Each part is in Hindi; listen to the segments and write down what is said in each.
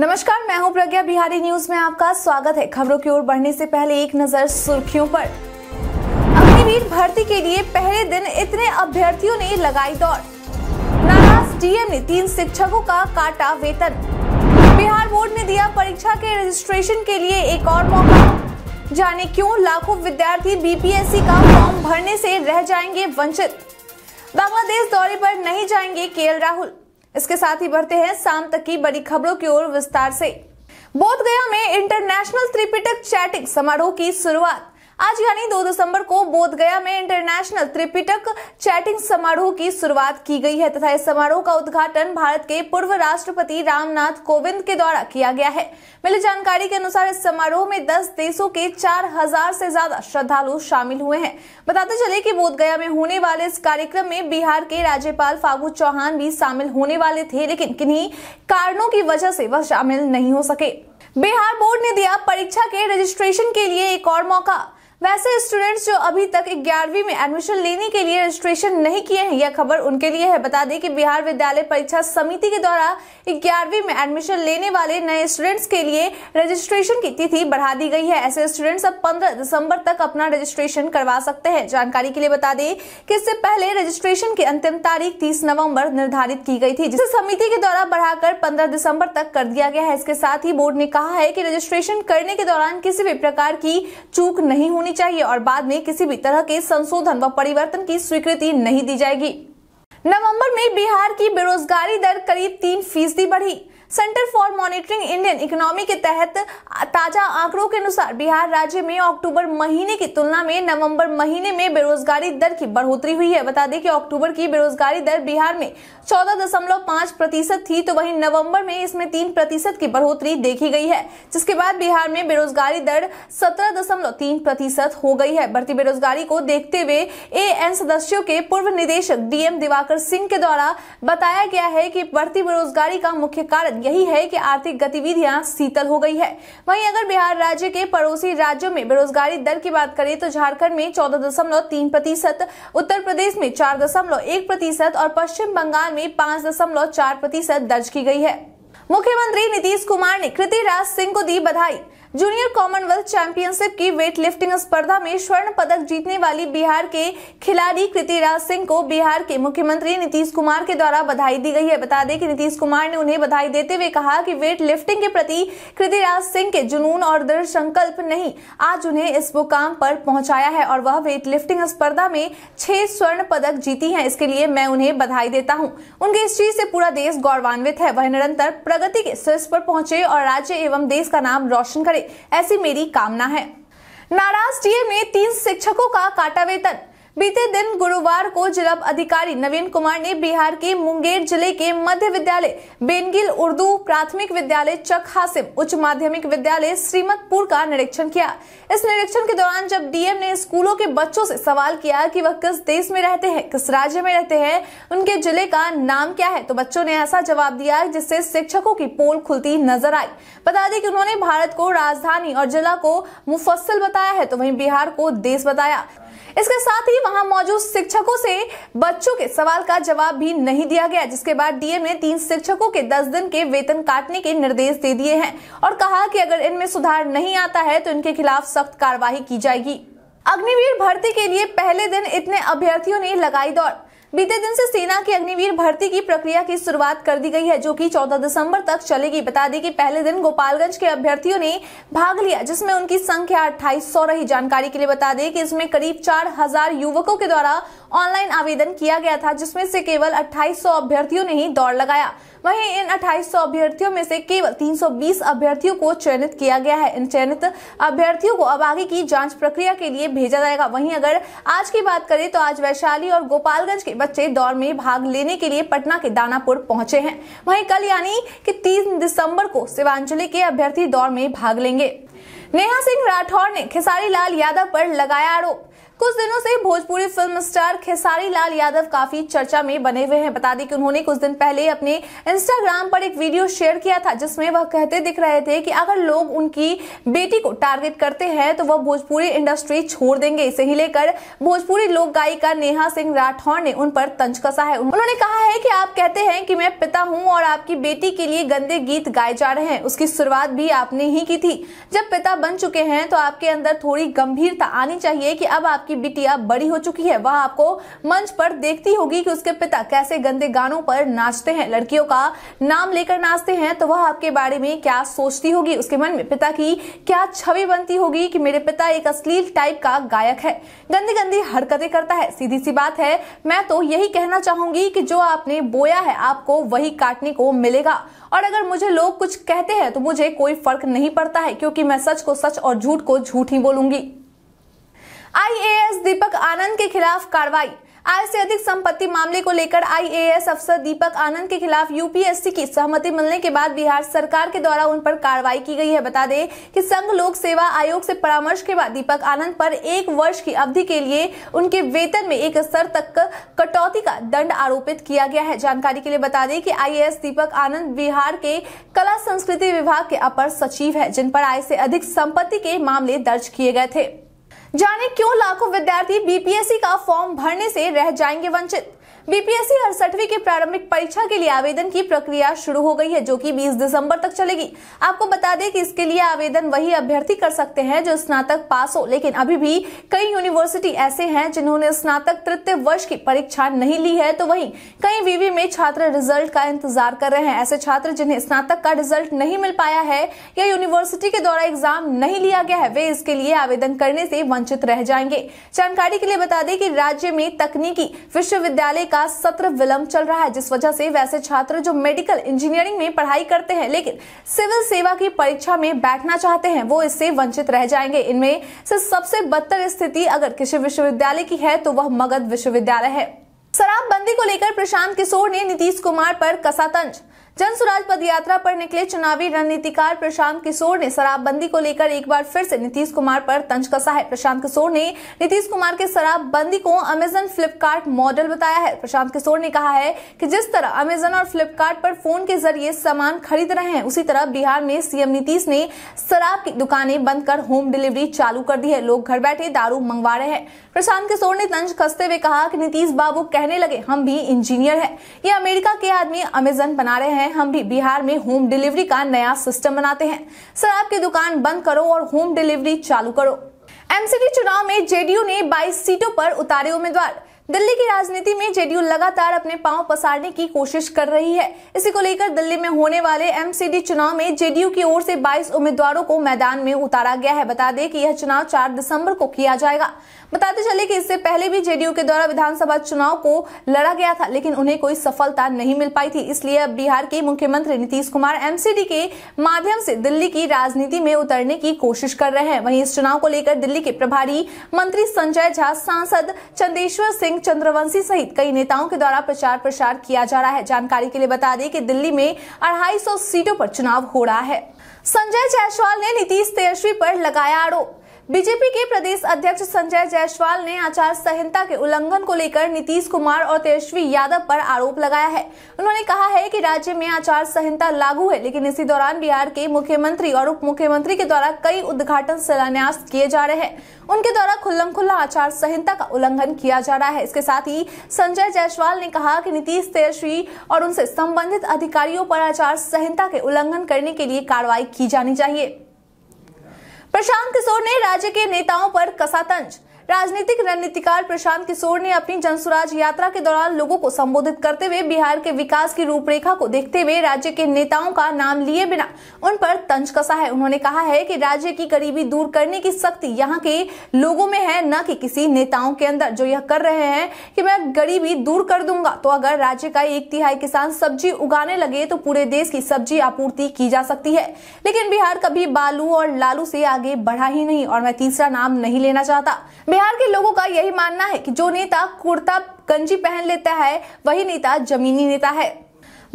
नमस्कार मैं हूं प्रज्ञा बिहारी न्यूज में आपका स्वागत है खबरों की ओर बढ़ने से पहले एक नजर सुर्खियों पर अग्निवीर भर्ती के लिए पहले दिन इतने अभ्यर्थियों ने लगाई दौड़ नाराज डीएम ने तीन शिक्षकों का काटा वेतन बिहार बोर्ड ने दिया परीक्षा के रजिस्ट्रेशन के लिए एक और मौका जाने क्यों लाखों विद्यार्थी बीपीएससी का फॉर्म भरने से रह जाएंगे वंचित बांग्लादेश दौरे पर नहीं जाएंगे केएल राहुल इसके साथ ही बढ़ते हैं शाम तक की बड़ी खबरों की ओर विस्तार से बोधगया में इंटरनेशनल त्रिपिटक चैटिंग समारोह की शुरुआत आज यानी 2 दिसंबर को बोधगया में इंटरनेशनल त्रिपिटक चैटिंग समारोह की शुरुआत की गई है तथा इस समारोह का उद्घाटन भारत के पूर्व राष्ट्रपति रामनाथ कोविंद के द्वारा किया गया है मिली जानकारी के अनुसार इस समारोह में 10 देशों के 4000 से ज्यादा श्रद्धालु शामिल हुए हैं बताते चले कि बोधगया में होने वाले इस कार्यक्रम में बिहार के राज्यपाल फागू चौहान भी शामिल होने वाले थे लेकिन किन्हीं कारणों की वजह से वह शामिल नहीं हो सके बिहार बोर्ड ने दिया परीक्षा के रजिस्ट्रेशन के लिए एक और मौका वैसे स्टूडेंट्स जो अभी तक ग्यारहवीं में एडमिशन लेने के लिए रजिस्ट्रेशन नहीं किए हैं यह खबर उनके लिए है बता दें कि बिहार विद्यालय परीक्षा समिति के द्वारा ग्यारहवीं में एडमिशन लेने वाले नए स्टूडेंट्स के लिए रजिस्ट्रेशन की तिथि बढ़ा दी गई है ऐसे स्टूडेंट्स अब 15 दिसंबर तक अपना रजिस्ट्रेशन करवा सकते हैं जानकारी के लिए बता दें कि इससे पहले रजिस्ट्रेशन की अंतिम तारीख तीस नवम्बर निर्धारित की गई थी जिसे समिति के द्वारा बढ़ाकर पंद्रह दिसम्बर तक कर दिया गया है इसके साथ ही बोर्ड ने कहा है की रजिस्ट्रेशन करने के दौरान किसी भी प्रकार की चूक नहीं होनी होनी चाहिए और बाद में किसी भी तरह के संशोधन व परिवर्तन की स्वीकृति नहीं दी जाएगी नवंबर में बिहार की बेरोजगारी दर करीब तीन फीसदी बढ़ी Centre for Monitoring Indian Economy के तहत ताजा आंकड़ों के अनुसार बिहार राज्य में अक्टूबर महीने की तुलना में नवंबर महीने में बेरोजगारी दर की बढ़ोतरी हुई है बता दें कि अक्टूबर की बेरोजगारी दर बिहार में 14.5 प्रतिशत थी तो वहीं नवंबर में इसमें तीन प्रतिशत की बढ़ोतरी देखी गई है जिसके बाद बिहार में बेरोजगारी दर तीन प्रतिशत हो गई है बढ़ती बेरोजगारी को देखते हुए ए सदस्यों के पूर्व निदेशक डीएम दिवाकर सिंह के द्वारा बताया गया है की बढ़ती बेरोजगारी का मुख्य कारण यही है कि आर्थिक गतिविधियां शीतल हो गई है वहीं अगर बिहार राज्य के पड़ोसी राज्यों में बेरोजगारी दर की बात करें तो झारखंड में चौदह दशमलव तीन प्रतिशत उत्तर प्रदेश में चार दशमलव एक प्रतिशत और पश्चिम बंगाल में पाँच दशमलव चार प्रतिशत दर्ज की गई है मुख्यमंत्री नीतीश कुमार ने कृतिराज सिंह को दी बधाई जूनियर कॉमनवेल्थ चैंपियनशिप की वेट लिफ्टिंग स्पर्धा में स्वर्ण पदक जीतने वाली बिहार के खिलाड़ी कृतिराज सिंह को बिहार के मुख्यमंत्री नीतीश कुमार के द्वारा बधाई दी गई है बता दें कि नीतीश कुमार ने उन्हें बधाई देते हुए कहा कि वेट लिफ्टिंग के प्रति कृतिराज सिंह के जुनून और दृढ़ संकल्प नहीं आज उन्हें इस मुकाम पर पहुंचाया है और वह वेट लिफ्टिंग स्पर्धा में छह स्वर्ण पदक जीती है इसके लिए मैं उन्हें बधाई देता हूँ उनके इस चीज से पूरा देश गौरवान्वित है वह निरंतर प्रगति के शीर्ष पर पहुंचे और राज्य एवं देश का नाम रोशन करे ऐसी मेरी कामना है नाराज डीएम ने तीन शिक्षकों का काटा वेतन बीते दिन गुरुवार को जिला अधिकारी नवीन कुमार ने बिहार के मुंगेर जिले के मध्य विद्यालय बेनगिल उर्दू प्राथमिक विद्यालय चक हासिम उच्च माध्यमिक विद्यालय श्रीमतपुर का निरीक्षण किया इस निरीक्षण के दौरान जब डीएम ने स्कूलों के बच्चों से सवाल किया कि वह किस देश में रहते हैं किस राज्य में रहते हैं उनके जिले का नाम क्या है तो बच्चों ने ऐसा जवाब दिया जिससे शिक्षकों की पोल खुलती नजर आई बता दें कि उन्होंने भारत को राजधानी और जिला को मुफस्सल बताया है तो वही बिहार को देश बताया इसके साथ ही वहां मौजूद शिक्षकों से बच्चों के सवाल का जवाब भी नहीं दिया गया जिसके बाद डीएम ने तीन शिक्षकों के दस दिन के वेतन काटने के निर्देश दे दिए हैं और कहा कि अगर इनमें सुधार नहीं आता है तो इनके खिलाफ सख्त कार्रवाई की जाएगी अग्निवीर भर्ती के लिए पहले दिन इतने अभ्यर्थियों ने लगाई दौड़ बीते दिन से सेना की अग्निवीर भर्ती की प्रक्रिया की शुरुआत कर दी गई है जो कि 14 दिसंबर तक चलेगी बता दें कि पहले दिन गोपालगंज के अभ्यर्थियों ने भाग लिया जिसमें उनकी संख्या अट्ठाईस सौ रही जानकारी के लिए बता दें कि इसमें करीब चार हजार युवकों के द्वारा ऑनलाइन आवेदन किया गया था जिसमें से केवल अट्ठाईस अभ्यर्थियों ने ही दौड़ लगाया वहीं इन 2800 अभ्यर्थियों में से केवल 320 अभ्यर्थियों को चयनित किया गया है इन चयनित अभ्यर्थियों को अब आगे की जांच प्रक्रिया के लिए भेजा जाएगा वहीं अगर आज की बात करें तो आज वैशाली और गोपालगंज के बच्चे दौड़ में भाग लेने के लिए पटना के दानापुर पहुंचे हैं वहीं कल यानी कि तीन दिसंबर को शिवांजलि के अभ्यर्थी दौड़ में भाग लेंगे नेहा सिंह राठौर ने खेसारी लाल यादव पर लगाया आरोप कुछ दिनों से भोजपुरी फिल्म स्टार खेसारी लाल यादव काफी चर्चा में बने हुए हैं बता दें कि उन्होंने कुछ दिन पहले अपने इंस्टाग्राम पर एक वीडियो शेयर किया था जिसमें वह कहते दिख रहे थे कि अगर लोग उनकी बेटी को टारगेट करते हैं तो वह भोजपुरी इंडस्ट्री छोड़ देंगे इसे ही लेकर भोजपुरी लोक गायिका नेहा सिंह राठौर ने उन पर तंज कसा है उन्होंने कहा है की आप कहते हैं की मैं पिता हूँ और आपकी बेटी के लिए गंदे गीत गाए जा रहे हैं उसकी शुरुआत भी आपने ही की थी जब पिता बन चुके हैं तो आपके अंदर थोड़ी गंभीरता आनी चाहिए की अब आप आपकी बिटिया बड़ी हो चुकी है वह आपको मंच पर देखती होगी कि उसके पिता कैसे गंदे गानों पर नाचते हैं लड़कियों का नाम लेकर नाचते हैं तो वह आपके बारे में क्या सोचती होगी उसके मन में पिता की क्या छवि बनती होगी कि मेरे पिता एक अश्लील टाइप का गायक है गंदी गंदी हरकतें करता है सीधी सी बात है मैं तो यही कहना चाहूंगी कि जो आपने बोया है आपको वही काटने को मिलेगा और अगर मुझे लोग कुछ कहते हैं तो मुझे कोई फर्क नहीं पड़ता है क्योंकि मैं सच को सच और झूठ को झूठ ही बोलूंगी आईएएस दीपक आनंद के खिलाफ कार्रवाई आय से अधिक संपत्ति मामले को लेकर आईएएस अफसर दीपक आनंद के खिलाफ यूपीएससी की सहमति मिलने के बाद बिहार सरकार के द्वारा उन पर कार्रवाई की गई है बता दें कि संघ लोक सेवा आयोग से परामर्श के बाद दीपक आनंद पर एक वर्ष की अवधि के लिए उनके वेतन में एक स्तर तक कटौती का दंड आरोपित किया गया है जानकारी के लिए बता दें की आई दीपक आनंद बिहार के कला संस्कृति विभाग के अपर सचिव है जिन पर आय से अधिक संपत्ति के मामले दर्ज किए गए थे जाने क्यों लाखों विद्यार्थी बीपीएससी का फॉर्म भरने से रह जाएंगे वंचित बीपीएससी अड़सठवीं की प्रारंभिक परीक्षा के लिए आवेदन की प्रक्रिया शुरू हो गई है जो कि 20 दिसंबर तक चलेगी आपको बता दें कि इसके लिए आवेदन वही अभ्यर्थी कर सकते हैं जो स्नातक पास हो लेकिन अभी भी कई यूनिवर्सिटी ऐसे हैं जिन्होंने स्नातक तृतीय वर्ष की परीक्षा नहीं ली है तो वही कई वीवी में छात्र रिजल्ट का इंतजार कर रहे हैं ऐसे छात्र जिन्हें स्नातक का रिजल्ट नहीं मिल पाया है या यूनिवर्सिटी के द्वारा एग्जाम नहीं लिया गया है वे इसके लिए आवेदन करने से वंचित रह जाएंगे जानकारी के लिए बता दें कि राज्य में तकनीकी विश्वविद्यालय का का सत्र विलंब चल रहा है जिस वजह से वैसे छात्र जो मेडिकल इंजीनियरिंग में पढ़ाई करते हैं लेकिन सिविल सेवा की परीक्षा में बैठना चाहते हैं वो इससे वंचित रह जाएंगे इनमें से सबसे बदतर स्थिति अगर किसी विश्वविद्यालय की है तो वह मगध विश्वविद्यालय है शराबबंदी को लेकर प्रशांत किशोर ने नीतीश कुमार पर कसा तंज जन स्वराज यात्रा पर निकले चुनावी रणनीतिकार प्रशांत किशोर ने शराबबंदी को लेकर एक बार फिर से नीतीश कुमार पर तंज कसा है प्रशांत किशोर ने नीतीश कुमार के शराबबंदी को अमेजन फ्लिपकार्ट मॉडल बताया है प्रशांत किशोर ने कहा है कि जिस तरह अमेजन और फ्लिपकार्ट पर फोन के जरिए सामान खरीद रहे हैं उसी तरह बिहार में सीएम नीतीश ने शराब की दुकानें बंद कर होम डिलीवरी चालू कर दी है लोग घर बैठे दारू मंगवा रहे हैं प्रशांत किशोर ने तंज कसते हुए कहा कि नीतीश बाबू कहने लगे हम भी इंजीनियर है ये अमेरिका के आदमी अमेजन बना रहे हैं हैं हम भी बिहार में होम डिलीवरी का नया सिस्टम बनाते हैं शराब की दुकान बंद करो और होम डिलीवरी चालू करो एमसीडी चुनाव में जेडीयू ने 22 सीटों पर उतारे उम्मीदवार दिल्ली की राजनीति में जेडीयू लगातार अपने पांव पसारने की कोशिश कर रही है इसी को लेकर दिल्ली में होने वाले एमसीडी चुनाव में जेडीयू की ओर से 22 उम्मीदवारों को मैदान में उतारा गया है बता दें कि यह चुनाव 4 दिसंबर को किया जाएगा बताते चले कि इससे पहले भी जेडीयू के द्वारा विधानसभा चुनाव को लड़ा गया था लेकिन उन्हें कोई सफलता नहीं मिल पाई थी इसलिए अब बिहार के मुख्यमंत्री नीतीश कुमार एमसीडी के माध्यम से दिल्ली की राजनीति में उतरने की कोशिश कर रहे हैं वहीं इस चुनाव को लेकर दिल्ली के प्रभारी मंत्री संजय झा सांसद चंदेश्वर सिंह सिंह चंद्रवंशी सहित कई नेताओं के द्वारा प्रचार प्रसार किया जा रहा है जानकारी के लिए बता दें कि दिल्ली में अढ़ाई सीटों पर चुनाव हो रहा है संजय जायसवाल ने नीतीश तेजस्वी पर लगाया आरोप बीजेपी के प्रदेश अध्यक्ष संजय जायसवाल ने आचार संहिता के उल्लंघन को लेकर नीतीश कुमार और तेजस्वी यादव पर आरोप लगाया है उन्होंने कहा है कि राज्य में आचार संहिता लागू है लेकिन इसी दौरान बिहार के मुख्यमंत्री और उप मुख्यमंत्री के द्वारा कई उद्घाटन शिलान्यास किए जा रहे हैं उनके द्वारा खुल्लम खुल्ला आचार संहिता का उल्लंघन किया जा रहा है इसके साथ ही संजय जायसवाल ने कहा की नीतीश तेजस्वी और उनसे संबंधित अधिकारियों पर आचार संहिता के उल्लंघन करने के लिए कार्रवाई की जानी चाहिए प्रशांत किशोर ने राज्य के नेताओं पर कसा तंज राजनीतिक रणनीतिकार प्रशांत किशोर ने अपनी जनसुराज यात्रा के दौरान लोगों को संबोधित करते हुए बिहार के विकास की रूपरेखा को देखते हुए राज्य के नेताओं का नाम लिए बिना उन पर तंज कसा है उन्होंने कहा है कि राज्य की गरीबी दूर करने की शक्ति यहाँ के लोगों में है न कि किसी नेताओं के अंदर जो यह कर रहे हैं कि मैं गरीबी दूर कर दूंगा तो अगर राज्य का एक तिहाई किसान सब्जी उगाने लगे तो पूरे देश की सब्जी आपूर्ति की जा सकती है लेकिन बिहार कभी बालू और लालू से आगे बढ़ा ही नहीं और मैं तीसरा नाम नहीं लेना चाहता बिहार के लोगों का यही मानना है कि जो नेता कुर्ता गंजी पहन लेता है वही नेता जमीनी नेता है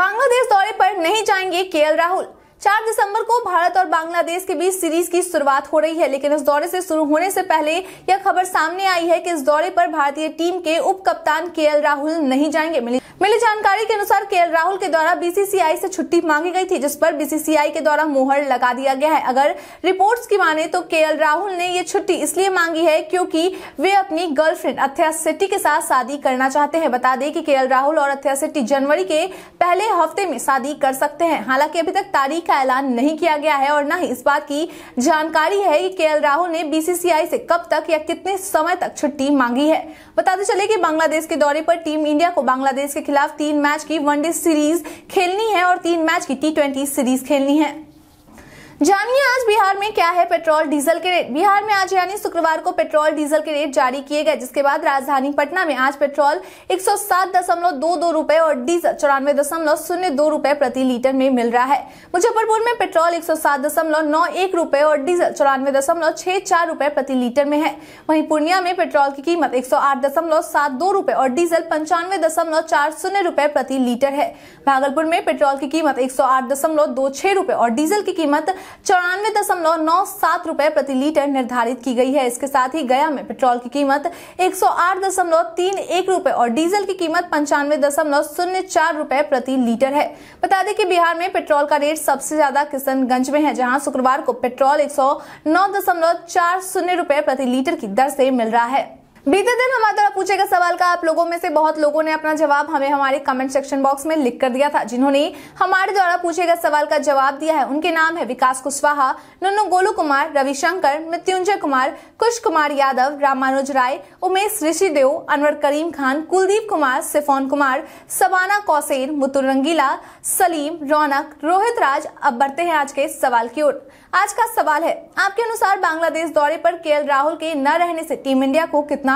बांग्लादेश दौरे पर नहीं जाएंगे के राहुल चार दिसंबर को भारत और बांग्लादेश के बीच सीरीज की शुरुआत हो रही है लेकिन इस दौरे से शुरू होने से पहले यह खबर सामने आई है कि इस दौरे पर भारतीय टीम के उप कप्तान के राहुल नहीं जाएंगे मिली मिली जानकारी के अनुसार के राहुल के द्वारा बीसीसीआई से छुट्टी मांगी गई थी जिस पर बीसीसीआई के द्वारा मोहर लगा दिया गया है अगर रिपोर्ट की माने तो के राहुल ने ये छुट्टी इसलिए मांगी है क्यूँकी वे अपनी गर्लफ्रेंड अथया सेट्टी के साथ शादी करना चाहते है बता दें की के राहुल और अथया सेट्टी जनवरी के पहले हफ्ते में शादी कर सकते हैं हालांकि अभी तक तारीख का ऐलान नहीं किया गया है और न ही इस बात की जानकारी है कि के राहुल ने बीसीसीआई से कब तक या कितने समय तक छुट्टी मांगी है बताते चले कि बांग्लादेश के दौरे पर टीम इंडिया को बांग्लादेश के खिलाफ तीन मैच की वनडे सीरीज खेलनी है और तीन मैच की टी सीरीज खेलनी है जानिए आज बिहार में क्या है पेट्रोल डीजल के रेट बिहार में आज यानी शुक्रवार को पेट्रोल डीजल के रेट जारी किए गए जिसके बाद राजधानी पटना में आज पेट्रोल एक रुपए और डीजल चौरानवे दशमलव शून्य दो रुपए प्रति लीटर में मिल रहा है मुजफ्फरपुर में पेट्रोल एक रुपए और डीजल चौरानवे दशमलव छह चार रुपए प्रति लीटर में है वही पूर्णिया में पेट्रोल की कीमत एक रुपए और डीजल पंचानवे दशमलव चार शून्य रुपए प्रति लीटर है भागलपुर में पेट्रोल की कीमत एक रुपए और डीजल की कीमत चौरानवे दशमलव नौ सात रूपए प्रति लीटर निर्धारित की गई है इसके साथ ही गया में पेट्रोल की कीमत एक सौ आठ दशमलव तीन एक रूपए और डीजल की कीमत पंचानवे दशमलव शून्य चार रूपए प्रति लीटर है बता दें कि बिहार में पेट्रोल का रेट सबसे ज्यादा किशनगंज में है जहां शुक्रवार को पेट्रोल एक सौ नौ दशमलव चार शून्य रूपए प्रति लीटर की दर से मिल रहा है बीते दिन हमारे द्वारा पूछे गए सवाल का आप लोगों में से बहुत लोगों ने अपना जवाब हमें हमारे कमेंट सेक्शन बॉक्स में लिख कर दिया था जिन्होंने हमारे द्वारा पूछे गए सवाल का जवाब दिया है उनके नाम है विकास कुशवाहा नन्नू गोलू कुमार रविशंकर मृत्युंजय कुमार कुश कुमार यादव रामानुज राय उमेश ऋषिदेव अनवर करीम खान कुलदीप कुमार सिफोन कुमार सबाना कौसेन मुतुल रंगीला सलीम रौनक रोहित राज अब बढ़ते हैं आज के सवाल की ओर आज का सवाल है आपके अनुसार बांग्लादेश दौरे पर के राहुल के न रहने से टीम इंडिया को कितना